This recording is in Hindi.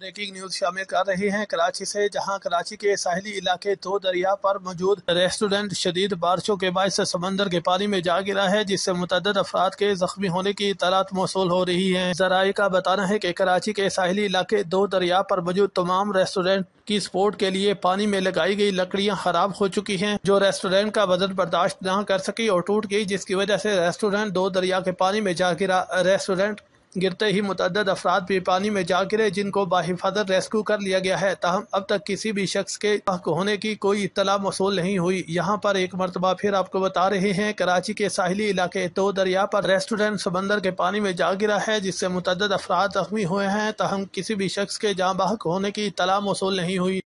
ब्रेकिंग न्यूज शामिल कर रहे हैं कराची से जहां कराची के साहली इलाके दो दरिया पर मौजूद रेस्टोरेंट शदीद बारिशों के बायस समंदर के पानी में जा गिरा है जिससे मुतद अफराद के जख्मी होने की तलात मौसू हो रही है जराये का बताना है की कराची के साहली इलाके दो दरिया पर मौजूद तमाम रेस्टोरेंट की स्पोर्ट के लिए पानी में लगाई गई लकड़ियां खराब हो चुकी हैं जो रेस्टोरेंट का वजन बर्दाश्त न कर सकी और टूट गई जिसकी वजह से रेस्टोरेंट दो दरिया के पानी में जा गिरा रेस्टोरेंट गिरते ही मुतद अफराद भी पानी में जा गिरे जिनको बाहिफाजत रेस्क्यू कर लिया गया है तहम अब तक किसी भी शख्स के होने की कोई इतला मौसू नहीं हुई यहाँ पर एक मरतबा फिर आपको बता रहे हैं कराची के साहली इलाके तो दरिया पर रेस्टोरेंट समंदर के पानी में जा गिरा है जिससे मुतद अफराद जख्मी हुए हैं तहम किसी भी शख्स के जाँ बाहक होने की इतला मौसू नहीं हुई